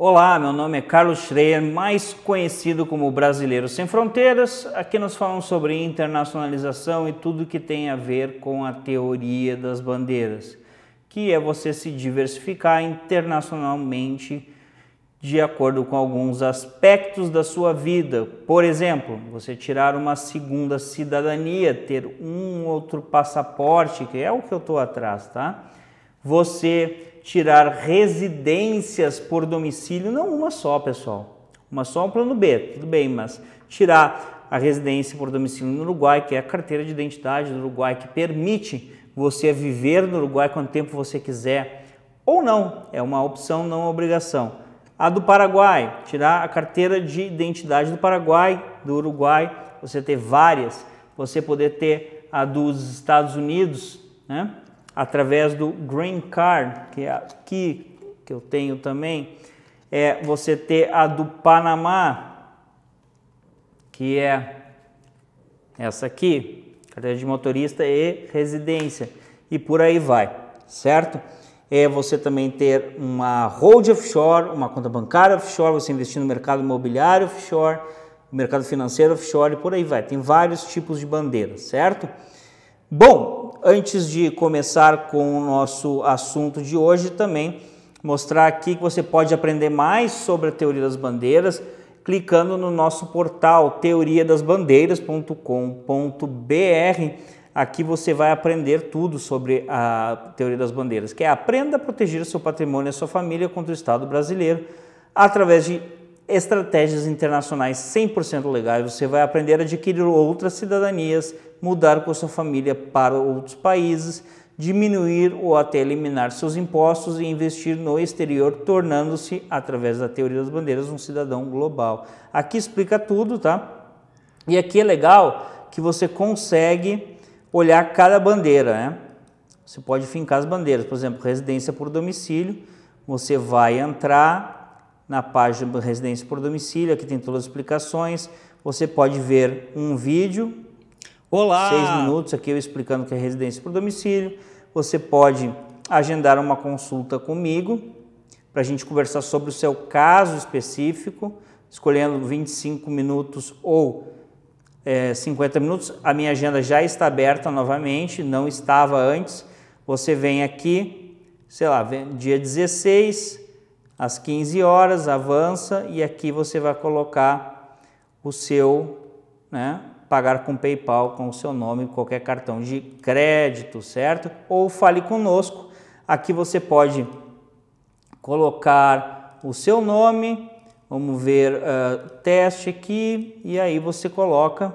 Olá, meu nome é Carlos Schreier, mais conhecido como Brasileiro Sem Fronteiras. Aqui nós falamos sobre internacionalização e tudo que tem a ver com a teoria das bandeiras, que é você se diversificar internacionalmente de acordo com alguns aspectos da sua vida. Por exemplo, você tirar uma segunda cidadania, ter um outro passaporte, que é o que eu estou atrás, tá? Você tirar residências por domicílio, não uma só, pessoal. Uma só é um plano B, tudo bem, mas tirar a residência por domicílio no Uruguai, que é a carteira de identidade do Uruguai, que permite você viver no Uruguai quanto tempo você quiser, ou não, é uma opção, não uma obrigação. A do Paraguai, tirar a carteira de identidade do Paraguai, do Uruguai, você ter várias, você poder ter a dos Estados Unidos, né? através do Green Card, que é aqui que eu tenho também, é você ter a do Panamá, que é essa aqui, carteira de motorista e residência, e por aí vai, certo? É você também ter uma hold offshore, uma conta bancária offshore, você investir no mercado imobiliário offshore, mercado financeiro offshore e por aí vai. Tem vários tipos de bandeiras, certo? Bom, antes de começar com o nosso assunto de hoje, também mostrar aqui que você pode aprender mais sobre a teoria das bandeiras clicando no nosso portal teoriadasbandeiras.com.br. Aqui você vai aprender tudo sobre a teoria das bandeiras, que é aprenda a proteger seu patrimônio e a sua família contra o Estado brasileiro através de estratégias internacionais 100% legais. Você vai aprender a adquirir outras cidadanias, mudar com sua família para outros países, diminuir ou até eliminar seus impostos e investir no exterior, tornando-se, através da teoria das bandeiras, um cidadão global. Aqui explica tudo, tá? E aqui é legal que você consegue olhar cada bandeira, né? Você pode fincar as bandeiras, por exemplo, residência por domicílio, você vai entrar, na página Residência por Domicílio, aqui tem todas as explicações. Você pode ver um vídeo, Olá. seis minutos aqui eu explicando o que é residência por domicílio. Você pode agendar uma consulta comigo para a gente conversar sobre o seu caso específico, escolhendo 25 minutos ou é, 50 minutos. A minha agenda já está aberta novamente, não estava antes. Você vem aqui, sei lá, dia 16, às 15 horas, avança e aqui você vai colocar o seu, né, pagar com PayPal com o seu nome, qualquer cartão de crédito, certo? Ou fale conosco. Aqui você pode colocar o seu nome, vamos ver uh, teste aqui e aí você coloca.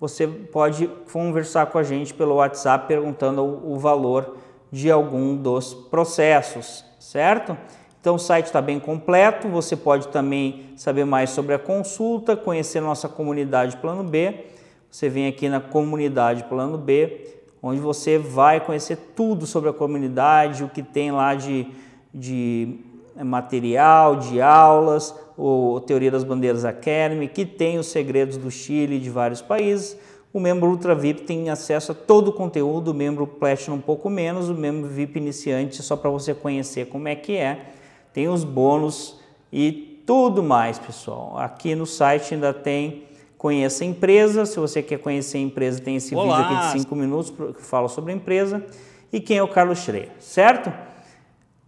Você pode conversar com a gente pelo WhatsApp perguntando o, o valor de algum dos processos certo? Então o site está bem completo, você pode também saber mais sobre a consulta, conhecer nossa comunidade Plano B. Você vem aqui na comunidade Plano B, onde você vai conhecer tudo sobre a comunidade, o que tem lá de, de eh, material, de aulas, o Teoria das Bandeiras Academy, que tem os segredos do Chile e de vários países. O membro Ultra VIP tem acesso a todo o conteúdo, o membro Platinum um pouco menos, o membro VIP iniciante só para você conhecer como é que é. Tem os bônus e tudo mais, pessoal. Aqui no site ainda tem Conheça a Empresa. Se você quer conhecer a empresa, tem esse Olá. vídeo aqui de 5 minutos que fala sobre a empresa. E quem é o Carlos Schreier, certo?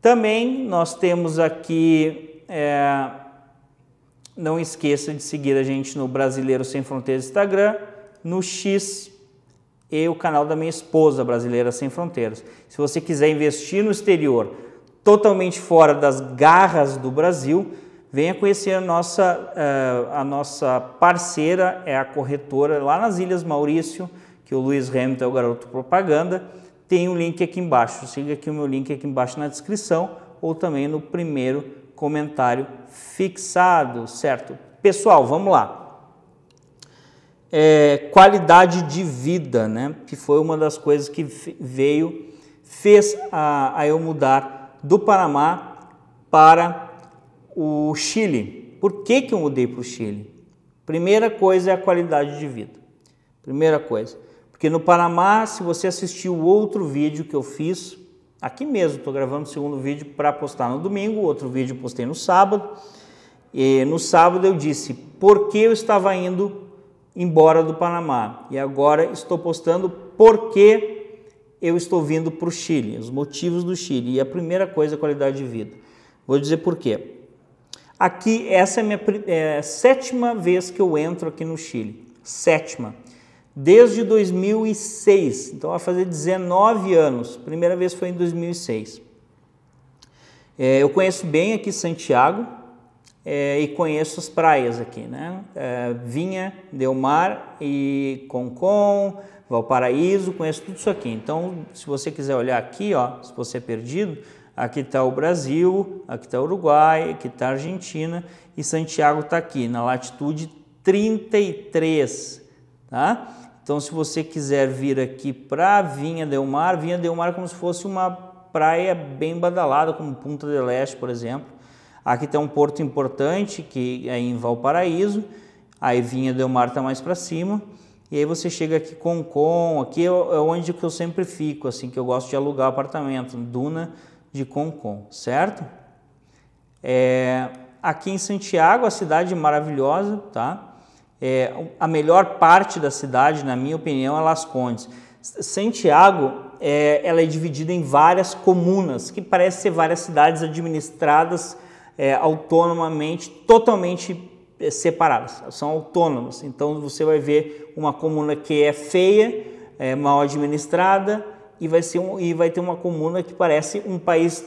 Também nós temos aqui... É, não esqueça de seguir a gente no Brasileiro Sem Fronteiras Instagram no X e o canal da minha esposa, Brasileira Sem Fronteiras. Se você quiser investir no exterior, totalmente fora das garras do Brasil, venha conhecer a nossa, eh, a nossa parceira, é a corretora lá nas Ilhas Maurício, que o Luiz Hamilton é o garoto propaganda. Tem o um link aqui embaixo. Siga aqui o meu link aqui embaixo na descrição ou também no primeiro comentário fixado, certo? Pessoal, vamos lá é, qualidade de vida, né? que foi uma das coisas que veio, fez a, a eu mudar do Panamá para o Chile. Por que, que eu mudei para o Chile? Primeira coisa é a qualidade de vida. Primeira coisa. Porque no Panamá, se você assistiu outro vídeo que eu fiz, aqui mesmo, estou gravando o segundo vídeo para postar no domingo, outro vídeo postei no sábado. E no sábado eu disse por que eu estava indo embora do Panamá. E agora estou postando porque eu estou vindo para o Chile, os motivos do Chile. E a primeira coisa é qualidade de vida. Vou dizer por quê. Aqui, essa é a minha é, sétima vez que eu entro aqui no Chile. Sétima. Desde 2006. Então, vai fazer 19 anos. Primeira vez foi em 2006. É, eu conheço bem aqui Santiago, é, e conheço as praias aqui, né? É, Vinha, Delmar e Concon, Valparaíso, conheço tudo isso aqui. Então, se você quiser olhar aqui, ó, se você é perdido, aqui está o Brasil, aqui está o Uruguai, aqui está a Argentina e Santiago está aqui na latitude 33, tá? Então, se você quiser vir aqui para Vinha Del Mar, Vinha Del Mar é como se fosse uma praia bem badalada, como Punta del Este, por exemplo, Aqui tem um porto importante que é em Valparaíso, aí vinha Delmar tá mais para cima. E aí você chega aqui com Concon, aqui é, é onde que eu sempre fico, assim, que eu gosto de alugar apartamento, Duna de Concon, certo? É, aqui em Santiago, a cidade maravilhosa, tá? É, a melhor parte da cidade, na minha opinião, é Las Condes. Santiago, é, ela é dividida em várias comunas, que parece ser várias cidades administradas é, autonomamente, totalmente é, separadas, são autônomas. Então você vai ver uma comuna que é feia, é mal administrada e vai, ser um, e vai ter uma comuna que parece um país,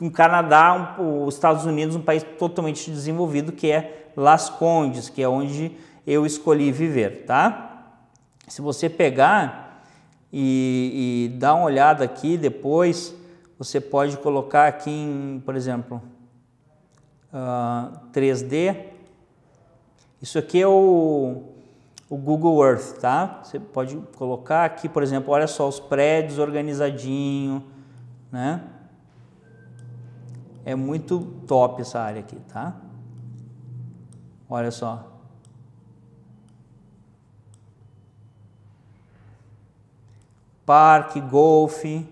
um Canadá, um, os Estados Unidos, um país totalmente desenvolvido que é Las Condes, que é onde eu escolhi viver, tá? Se você pegar e, e dar uma olhada aqui depois, você pode colocar aqui, em, por exemplo, uh, ah, 3D. Isso aqui é o, o Google Earth, tá? Você pode colocar aqui, por exemplo, olha só os prédios organizadinho, né? É muito top essa área aqui, tá? Olha só. Parque, golfe,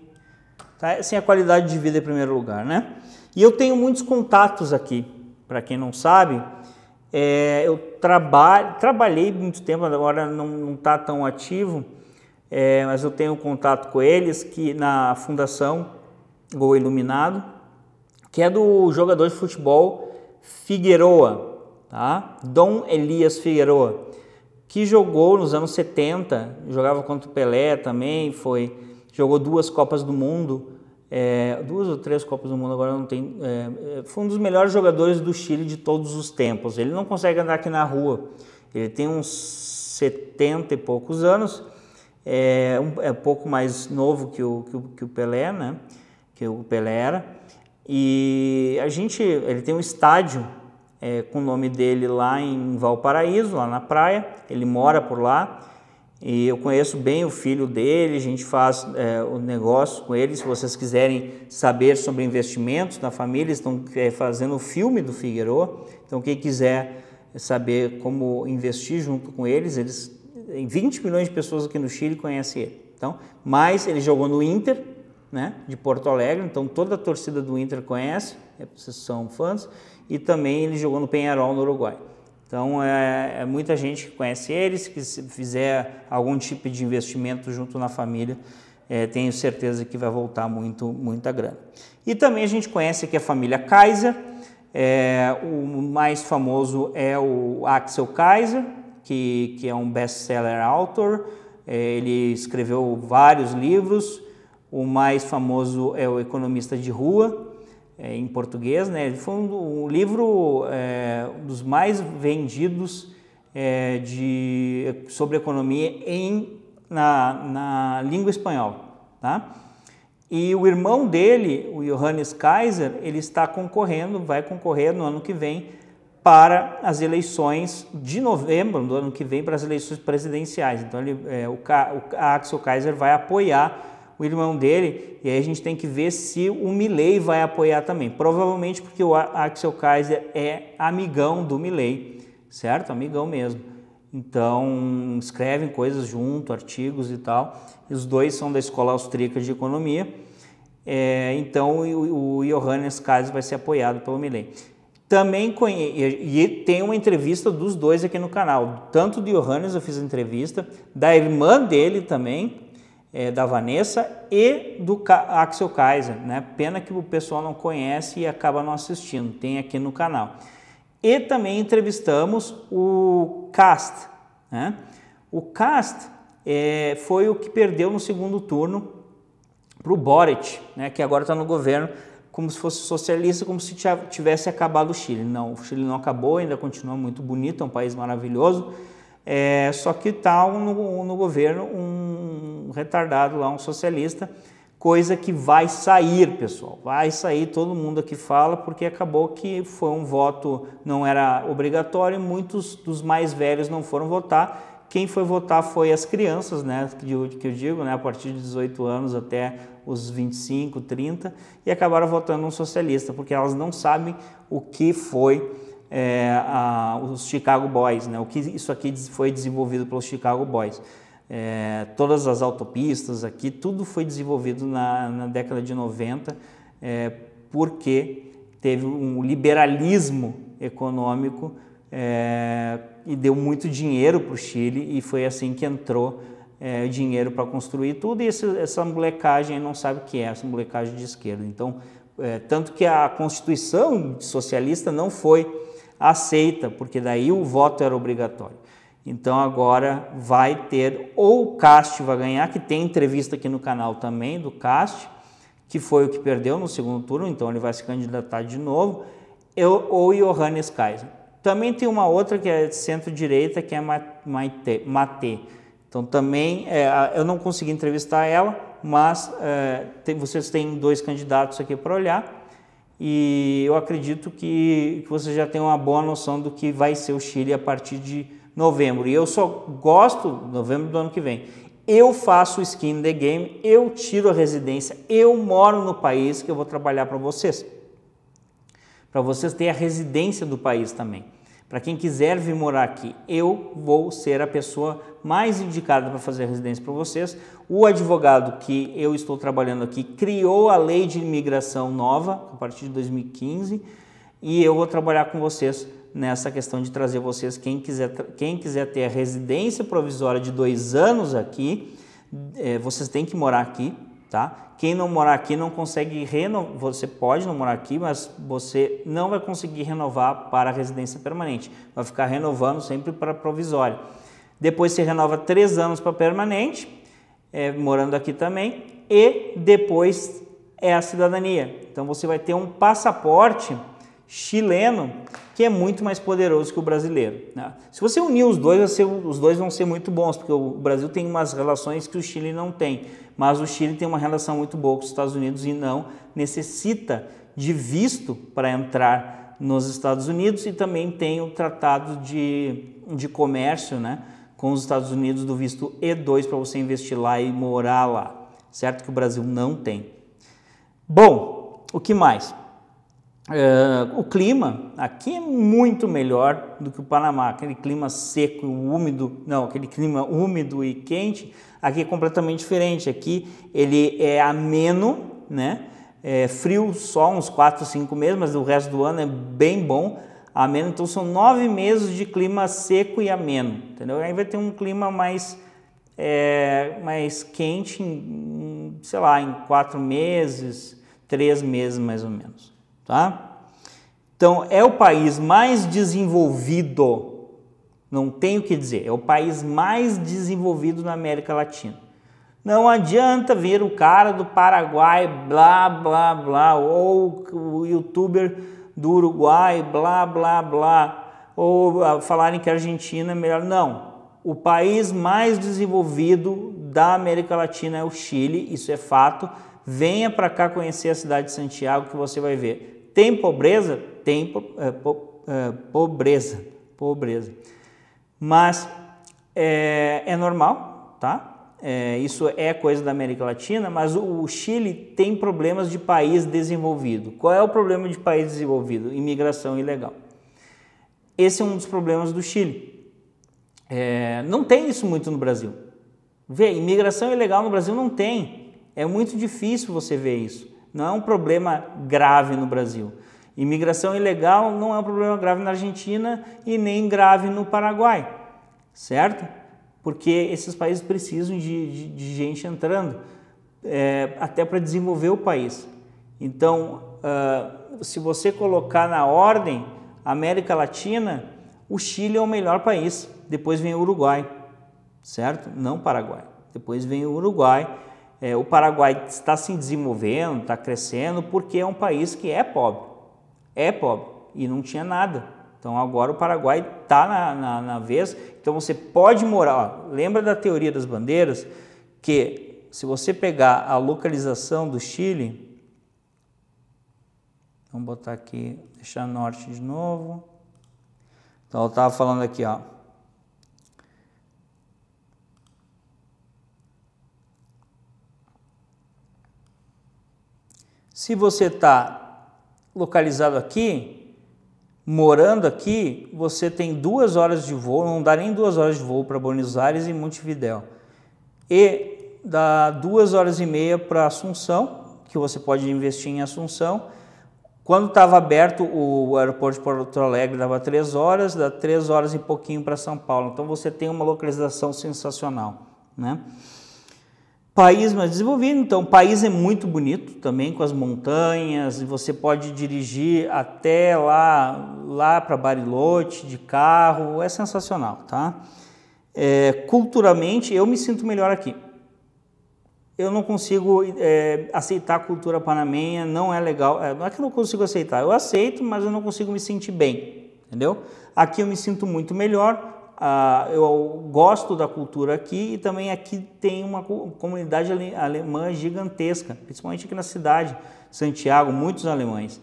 tá? Assim, a qualidade de vida em primeiro lugar, né? E eu tenho muitos contatos aqui para quem não sabe, é, eu trabalhei muito tempo, agora não está tão ativo, é, mas eu tenho contato com eles que na Fundação Gol Iluminado, que é do jogador de futebol Figueroa, tá? Dom Elias Figueroa, que jogou nos anos 70, jogava contra o Pelé também, foi jogou duas Copas do Mundo é, duas ou três Copas do Mundo, agora não tem. É, é, foi um dos melhores jogadores do Chile de todos os tempos. Ele não consegue andar aqui na rua. Ele tem uns 70 e poucos anos, é um, é pouco mais novo que o, que o, que o Pelé, né? Que o Pelé era. E a gente, ele tem um estádio é, com o nome dele lá em Valparaíso, lá na praia. Ele mora por lá. E eu conheço bem o filho dele, a gente faz é, o negócio com ele. Se vocês quiserem saber sobre investimentos na família, estão é, fazendo o filme do Figueroa. Então, quem quiser saber como investir junto com eles, eles 20 é, milhões de pessoas aqui no Chile conhecem ele. Então, mas ele jogou no Inter, né, de Porto Alegre, então toda a torcida do Inter conhece, é, vocês são fãs, e também ele jogou no Penharol, no Uruguai. Então, é, é, muita gente que conhece eles, que se fizer algum tipo de investimento junto na família, é, tenho certeza que vai voltar muito, muita grana. E também a gente conhece aqui a família Kaiser, é, o mais famoso é o Axel Kaiser, que, que é um best-seller author, é, ele escreveu vários livros, o mais famoso é o Economista de Rua, é, em português, né? Ele foi um, um livro é, dos mais vendidos é, de, sobre economia em, na, na língua espanhola, tá? E o irmão dele, o Johannes Kaiser, ele está concorrendo, vai concorrer no ano que vem para as eleições de novembro do ano que vem para as eleições presidenciais. Então ele, é, o, o Axel Kaiser vai apoiar o irmão dele, e aí a gente tem que ver se o Milley vai apoiar também. Provavelmente porque o Axel Kaiser é amigão do Milley, certo? Amigão mesmo. Então, escrevem coisas junto, artigos e tal. os dois são da Escola Austríaca de Economia. É, então, o, o Johannes Kaiser vai ser apoiado pelo Milley. Também conhe... e tem uma entrevista dos dois aqui no canal, tanto do Johannes eu fiz a entrevista, da irmã dele também, é, da Vanessa e do Ka Axel Kaiser, né? Pena que o pessoal não conhece e acaba não assistindo, tem aqui no canal. E também entrevistamos o Cast, né? O Cast é, foi o que perdeu no segundo turno para o Boric, né? Que agora está no governo como se fosse socialista, como se tivesse acabado o Chile. Não, o Chile não acabou, ainda continua muito bonito, é um país maravilhoso é, só que está no, no, governo um retardado lá, um socialista, coisa que vai sair, pessoal. Vai sair, todo mundo aqui fala, porque acabou que foi um voto, não era obrigatório, muitos dos mais velhos não foram votar. Quem foi votar foi as crianças, né, que eu, que eu digo, né, a partir de 18 anos até os 25, 30, e acabaram votando um socialista, porque elas não sabem o que foi é, a, os Chicago Boys, né? O que isso aqui foi desenvolvido pelos Chicago Boys. É, todas as autopistas aqui, tudo foi desenvolvido na, na década de 90, é, porque teve um liberalismo econômico é, e deu muito dinheiro para o Chile e foi assim que entrou é, dinheiro para construir tudo e esse, essa molecagem não sabe o que é, essa molecagem de esquerda. Então, é, tanto que a Constituição socialista não foi aceita, porque daí o voto era obrigatório. Então agora vai ter, ou o Cast vai ganhar, que tem entrevista aqui no canal também do Cast, que foi o que perdeu no segundo turno, então ele vai se candidatar de novo, eu, ou Johannes Kaiser. Também tem uma outra que é centro-direita, que é Mate. Mate. Então também, é, eu não consegui entrevistar ela, mas é, tem, vocês têm dois candidatos aqui para olhar e eu acredito que, que você já tem uma boa noção do que vai ser o Chile a partir de novembro. E eu só gosto, novembro do ano que vem, eu faço skin the game, eu tiro a residência, eu moro no país que eu vou trabalhar para vocês. Para vocês terem a residência do país também. Para quem quiser vir morar aqui, eu vou ser a pessoa mais indicada para fazer a residência para vocês. O advogado que eu estou trabalhando aqui criou a lei de imigração nova a partir de 2015 e eu vou trabalhar com vocês nessa questão de trazer vocês quem quiser quem quiser ter a residência provisória de dois anos aqui, é, vocês têm que morar aqui tá? Quem não morar aqui não consegue renovar, você pode não morar aqui, mas você não vai conseguir renovar para residência permanente, vai ficar renovando sempre para provisória. Depois se renova três anos para permanente, é, morando aqui também, e depois é a cidadania. Então você vai ter um passaporte chileno, que é muito mais poderoso que o brasileiro. Né? Se você unir os dois, ser, os dois vão ser muito bons, porque o Brasil tem umas relações que o Chile não tem, mas o Chile tem uma relação muito boa com os Estados Unidos e não necessita de visto para entrar nos Estados Unidos e também tem o tratado de, de comércio né, com os Estados Unidos do visto E2 para você investir lá e morar lá, certo? Que o Brasil não tem. Bom, o que mais? Uh, o clima aqui é muito melhor do que o Panamá, aquele clima seco e úmido, não, aquele clima úmido e quente, aqui é completamente diferente. Aqui ele é ameno, né? É frio só uns 4, 5 meses, mas o resto do ano é bem bom. Ameno, então são nove meses de clima seco e ameno, entendeu? Aí vai ter um clima mais, é, mais quente, em, sei lá, em quatro meses, três meses mais ou menos tá? Então, é o país mais desenvolvido, não tenho o que dizer, é o país mais desenvolvido na América Latina. Não adianta ver o cara do Paraguai, blá, blá, blá, ou o youtuber do Uruguai, blá, blá, blá, ou ah, falarem que a Argentina é melhor. Não. O país mais desenvolvido da América Latina é o Chile, isso é fato. Venha para cá conhecer a cidade de Santiago que você vai ver tem pobreza? Tem é, po, é, pobreza, pobreza. Mas é, é normal, tá? isso é coisa da América Latina, mas o, o Chile tem problemas de país desenvolvido. Qual é o problema de país desenvolvido? Imigração ilegal. Esse é um dos problemas do Chile. É, não tem isso muito no Brasil. Vê, imigração ilegal no Brasil não tem. É muito difícil você ver isso. Não é um problema grave no Brasil. Imigração ilegal não é um problema grave na Argentina e nem grave no Paraguai, certo? Porque esses países precisam de, de, de gente entrando, é, até para desenvolver o país. Então, uh, se você colocar na ordem América Latina, o Chile é o melhor país, depois vem o Uruguai, certo? Não Paraguai. Depois vem o Uruguai, é, o Paraguai está se desenvolvendo, está crescendo, porque é um país que é pobre. É pobre e não tinha nada. Então agora o Paraguai está na, na, na, vez. Então você pode morar. Ó, lembra da teoria das bandeiras? Que se você pegar a localização do Chile, vamos botar aqui, deixar norte de novo. Então eu estava falando aqui, ó. Se você está localizado aqui, morando aqui, você tem duas horas de voo, não dá nem duas horas de voo para Buenos Aires e Montevidéu. E dá duas horas e meia para Assunção, que você pode investir em Assunção. Quando estava aberto o aeroporto de Porto Alegre, dava três horas, dá três horas e pouquinho para São Paulo. Então você tem uma localização sensacional, né? País mais desenvolvido, então o país é muito bonito também com as montanhas e você pode dirigir até lá lá para Bariloche de carro, é sensacional, tá? É, culturalmente eu me sinto melhor aqui. Eu não consigo é, aceitar a cultura panamenha, não é legal. É, não é que eu não consigo aceitar, eu aceito, mas eu não consigo me sentir bem, entendeu? Aqui eu me sinto muito melhor ah, eu gosto da cultura aqui e também aqui tem uma comunidade alemã gigantesca, principalmente aqui na cidade, Santiago, muitos alemães.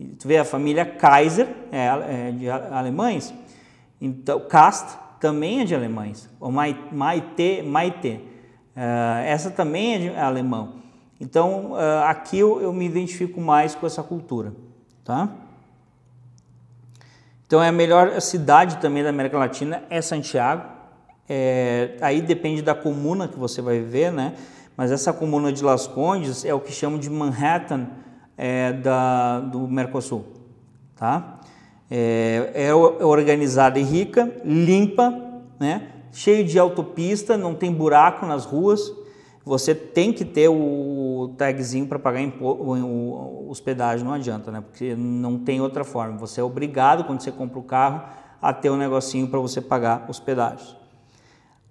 E tu vê a família Kaiser, é, é de alemães, então Kast também é de alemães, o Maite, Maite. Uh, essa também é, de, é alemão. Então uh, aqui eu, eu me identifico mais com essa cultura, tá? Então é a melhor cidade também da América Latina é Santiago. É, aí depende da comuna que você vai viver, né? Mas essa comuna de Las Condes é o que chamam de Manhattan é, da, do Mercosul, tá? É, é, é organizada e rica, limpa, né? Cheio de autopista, não tem buraco nas ruas, você tem que ter o tagzinho para pagar o hospedagem, não adianta, né? Porque não tem outra forma. Você é obrigado, quando você compra o carro, a ter um negocinho para você pagar hospedagem.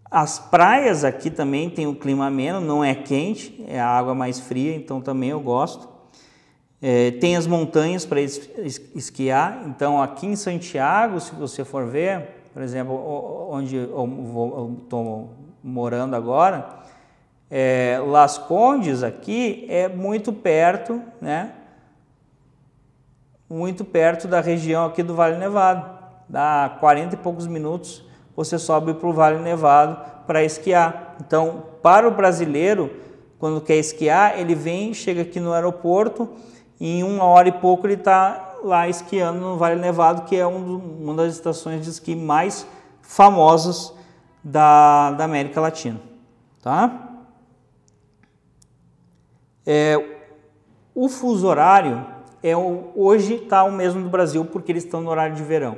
As praias aqui também tem um clima ameno, não é quente, é a água mais fria, então também eu gosto. É, tem as montanhas para esquiar, então aqui em Santiago, se você for ver, por exemplo, onde eu estou morando agora, é, Las Condes aqui é muito perto, né? Muito perto da região aqui do Vale Nevado. Dá 40 e poucos minutos você sobe para o Vale Nevado para esquiar. Então, para o brasileiro, quando quer esquiar, ele vem, chega aqui no aeroporto e em uma hora e pouco ele está lá esquiando no Vale Nevado, que é um do, uma das estações de esqui mais famosas da, da América Latina. Tá? É, o fuso horário é o, hoje está o mesmo do Brasil porque eles estão no horário de verão.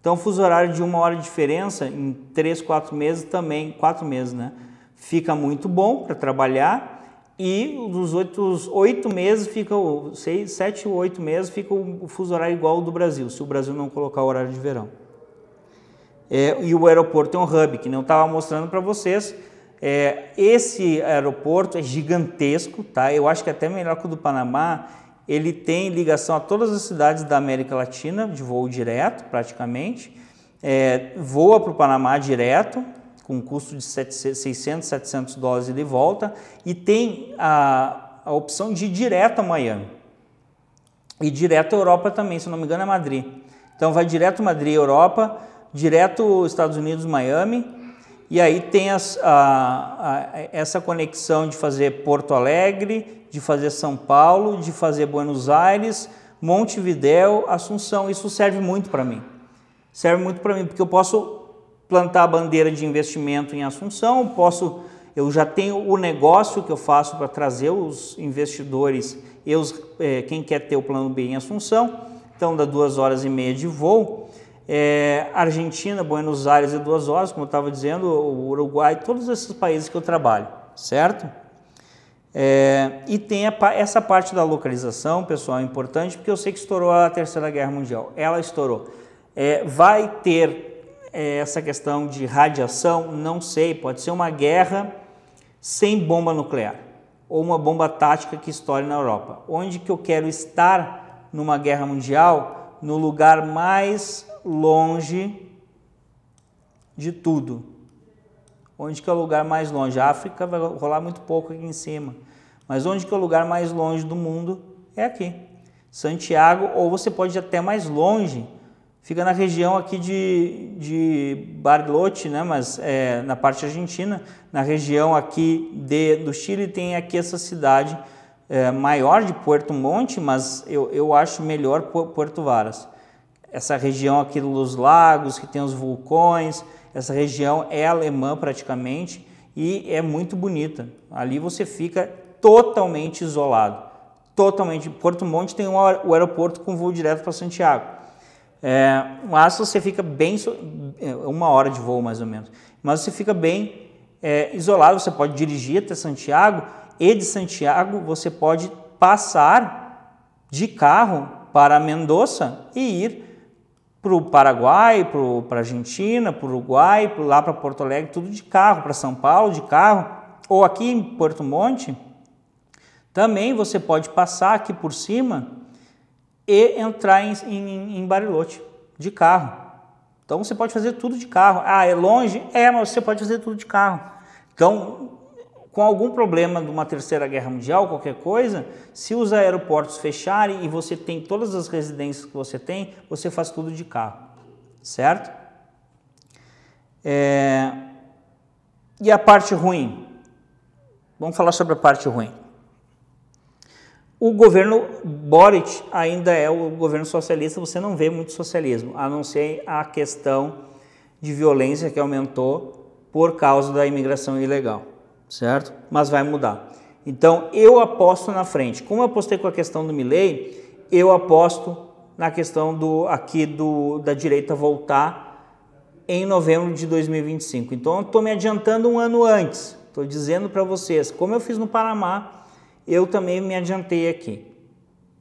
Então, o fuso horário de uma hora de diferença em três, quatro meses também, quatro meses, né? Fica muito bom para trabalhar e dos oito, meses fica seis, sete ou oito meses fica o, o fuso horário igual ao do Brasil, se o Brasil não colocar o horário de verão. É, e o aeroporto é um hub, que não estava mostrando para vocês, é, esse aeroporto é gigantesco, tá? Eu acho que até melhor que o do Panamá. Ele tem ligação a todas as cidades da América Latina, de voo direto, praticamente. É, voa para o Panamá direto, com um custo de 600, 700 dólares e de volta. E tem a, a opção de ir direto a Miami. E direto à Europa também, se não me engano, é Madrid. Então vai direto Madrid-Europa, direto Estados Unidos-Miami e aí tem as, a, a, essa conexão de fazer Porto Alegre, de fazer São Paulo, de fazer Buenos Aires, Montevidéu, Assunção. Isso serve muito para mim. Serve muito para mim, porque eu posso plantar a bandeira de investimento em Assunção, posso, eu já tenho o negócio que eu faço para trazer os investidores, eu, eh, quem quer ter o plano B em Assunção, então dá duas horas e meia de voo é, Argentina, Buenos Aires e duas horas, como eu estava dizendo, o Uruguai, todos esses países que eu trabalho, certo? É, e tem a, essa parte da localização, pessoal, é importante, porque eu sei que estourou a Terceira Guerra Mundial. Ela estourou. É, vai ter é, essa questão de radiação? Não sei, pode ser uma guerra sem bomba nuclear ou uma bomba tática que estoure na Europa. Onde que eu quero estar numa guerra mundial? No lugar mais longe de tudo. Onde que é o lugar mais longe? A África vai rolar muito pouco aqui em cima. Mas onde que é o lugar mais longe do mundo? É aqui. Santiago, ou você pode ir até mais longe, fica na região aqui de, de Bariloche, né? mas é, na parte argentina, na região aqui de, do Chile tem aqui essa cidade é, maior de Puerto Monte, mas eu, eu acho melhor Puerto Varas essa região aqui dos lagos, que tem os vulcões, essa região é alemã praticamente e é muito bonita. Ali você fica totalmente isolado, totalmente. Porto Monte tem um, o aeroporto com voo direto para Santiago. É, mas você fica bem, é, uma hora de voo mais ou menos, mas você fica bem é, isolado, você pode dirigir até Santiago e de Santiago você pode passar de carro para Mendoza e ir para o Paraguai, para a Argentina, para o Uruguai, pro, lá para Porto Alegre, tudo de carro, para São Paulo de carro, ou aqui em Porto Monte, também você pode passar aqui por cima e entrar em, em, em Barilote de carro. Então você pode fazer tudo de carro. Ah, é longe? É, mas você pode fazer tudo de carro. Então com algum problema de uma terceira guerra mundial, qualquer coisa, se os aeroportos fecharem e você tem todas as residências que você tem, você faz tudo de carro, certo? É... E a parte ruim? Vamos falar sobre a parte ruim. O governo Boric ainda é o governo socialista, você não vê muito socialismo, a não ser a questão de violência que aumentou por causa da imigração ilegal certo? Mas vai mudar. Então eu aposto na frente. Como eu apostei com a questão do Milley, eu aposto na questão do aqui do da direita voltar em novembro de 2025. Então eu estou me adiantando um ano antes. Estou dizendo para vocês, como eu fiz no Panamá, eu também me adiantei aqui.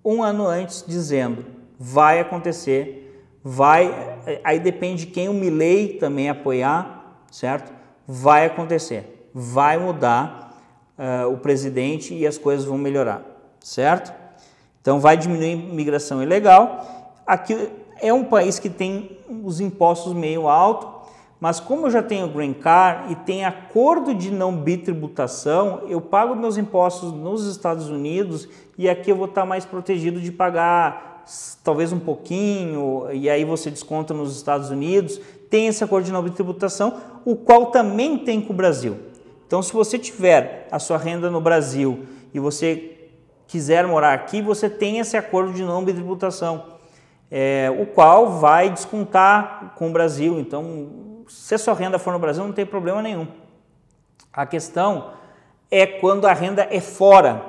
Um ano antes, dizendo vai acontecer, vai. Eh, aí depende de quem o Milley também apoiar, certo? Vai acontecer vai mudar uh, o presidente e as coisas vão melhorar, certo? Então vai diminuir a imigração ilegal. Aqui é um país que tem os impostos meio alto, mas como eu já tenho green card e tem acordo de não bitributação, eu pago meus impostos nos Estados Unidos e aqui eu vou estar mais protegido de pagar talvez um pouquinho e aí você desconta nos Estados Unidos. Tem esse acordo de não bitributação, o qual também tem com o Brasil. Então, se você tiver a sua renda no Brasil e você quiser morar aqui, você tem esse acordo de não tributação, é, o qual vai descontar com o Brasil. Então, se a sua renda for no Brasil, não tem problema nenhum. A questão é quando a renda é fora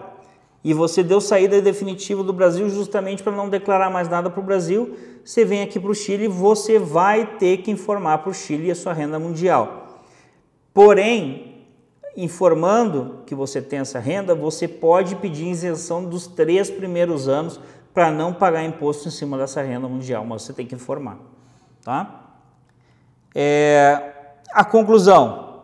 e você deu saída definitiva do Brasil justamente para não declarar mais nada para o Brasil. Você vem aqui para o Chile, você vai ter que informar para o Chile a sua renda mundial. Porém, informando que você tem essa renda, você pode pedir isenção dos três primeiros anos para não pagar imposto em cima dessa renda mundial, mas você tem que informar. Tá? É, a conclusão.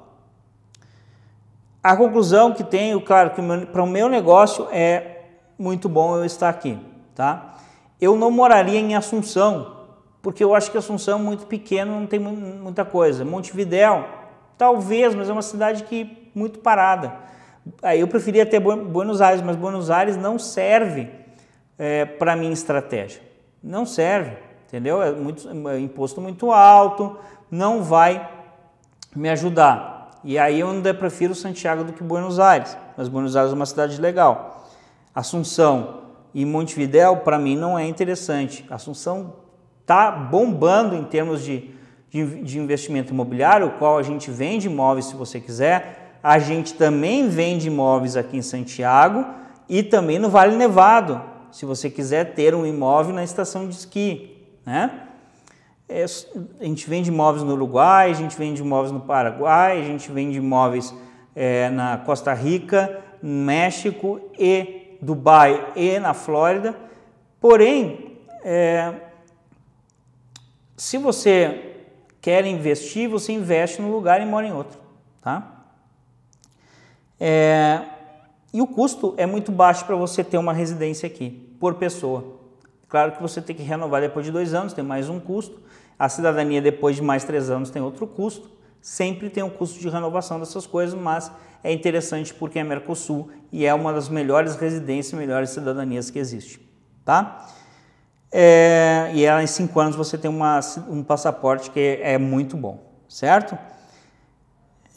A conclusão que tenho, claro, que para o meu negócio é muito bom eu estar aqui. Tá? Eu não moraria em Assunção, porque eu acho que Assunção é muito pequeno, não tem muita coisa. Montevidéu, talvez, mas é uma cidade que muito parada. Aí eu preferia ter Buenos Aires, mas Buenos Aires não serve é, para minha estratégia. Não serve, entendeu? É, muito, é imposto muito alto, não vai me ajudar. E aí eu ainda prefiro Santiago do que Buenos Aires, mas Buenos Aires é uma cidade legal. Assunção e Montevideo para mim não é interessante. Assunção está bombando em termos de, de, de investimento imobiliário, o qual a gente vende imóveis se você quiser a gente também vende imóveis aqui em Santiago e também no Vale Nevado, se você quiser ter um imóvel na estação de esqui, né? É, a gente vende imóveis no Uruguai, a gente vende imóveis no Paraguai, a gente vende imóveis é, na Costa Rica, México e Dubai e na Flórida. Porém, é, se você quer investir, você investe num lugar e mora em outro, tá? É, e o custo é muito baixo para você ter uma residência aqui, por pessoa. Claro que você tem que renovar depois de dois anos, tem mais um custo. A cidadania depois de mais três anos tem outro custo. Sempre tem um custo de renovação dessas coisas, mas é interessante porque é Mercosul e é uma das melhores residências e melhores cidadanias que existe. Tá? É, e ela em cinco anos você tem uma, um passaporte que é muito bom, certo?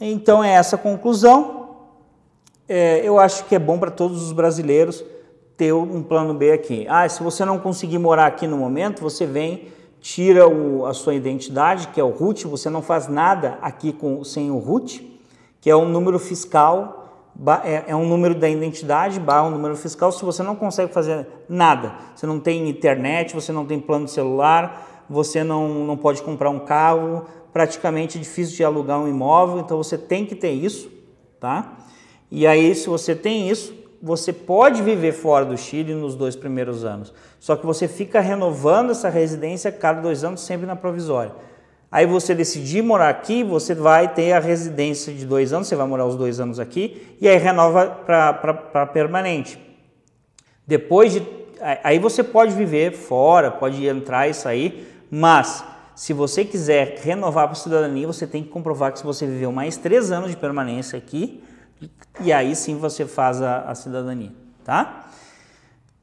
Então é essa a conclusão é, eu acho que é bom para todos os brasileiros ter um plano B aqui. Ah, se você não conseguir morar aqui no momento, você vem, tira o, a sua identidade, que é o RUT, você não faz nada aqui com, sem o RUT, que é um número fiscal, é, é um número da identidade barra um número fiscal. Se você não consegue fazer nada, você não tem internet, você não tem plano de celular, você não, não pode comprar um carro, praticamente é difícil de alugar um imóvel, então você tem que ter isso, tá? E aí, se você tem isso, você pode viver fora do Chile nos dois primeiros anos. Só que você fica renovando essa residência cada dois anos, sempre na provisória. Aí você decidir morar aqui, você vai ter a residência de dois anos, você vai morar os dois anos aqui, e aí renova para permanente. Depois de. Aí você pode viver fora, pode entrar e sair, mas se você quiser renovar para a cidadania, você tem que comprovar que se você viveu mais três anos de permanência aqui, e aí sim você faz a, a cidadania, tá?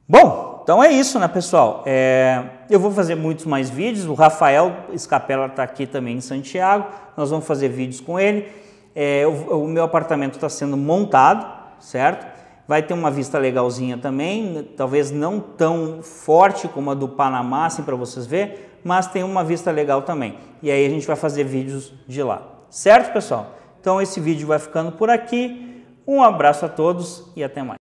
Bom, então é isso, né, pessoal? É, eu vou fazer muitos mais vídeos. O Rafael Escapela está aqui também em Santiago. Nós vamos fazer vídeos com ele. É, o, o meu apartamento está sendo montado, certo? Vai ter uma vista legalzinha também, talvez não tão forte como a do Panamá, assim para vocês ver, mas tem uma vista legal também. E aí a gente vai fazer vídeos de lá. Certo, pessoal? Então esse vídeo vai ficando por aqui. Um abraço a todos e até mais.